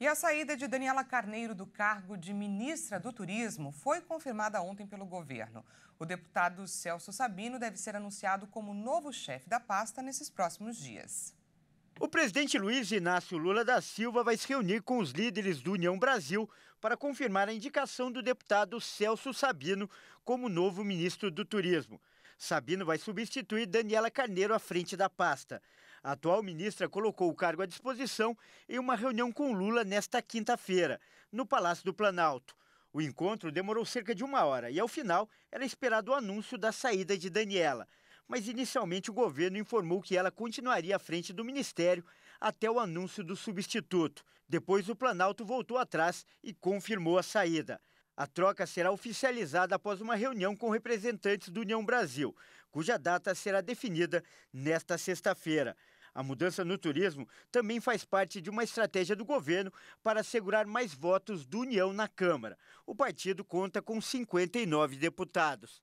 E a saída de Daniela Carneiro do cargo de ministra do Turismo foi confirmada ontem pelo governo. O deputado Celso Sabino deve ser anunciado como novo chefe da pasta nesses próximos dias. O presidente Luiz Inácio Lula da Silva vai se reunir com os líderes do União Brasil para confirmar a indicação do deputado Celso Sabino como novo ministro do Turismo. Sabino vai substituir Daniela Carneiro à frente da pasta. A atual ministra colocou o cargo à disposição em uma reunião com Lula nesta quinta-feira, no Palácio do Planalto. O encontro demorou cerca de uma hora e, ao final, era esperado o anúncio da saída de Daniela. Mas, inicialmente, o governo informou que ela continuaria à frente do ministério até o anúncio do substituto. Depois, o Planalto voltou atrás e confirmou a saída. A troca será oficializada após uma reunião com representantes do União Brasil, cuja data será definida nesta sexta-feira. A mudança no turismo também faz parte de uma estratégia do governo para assegurar mais votos do União na Câmara. O partido conta com 59 deputados.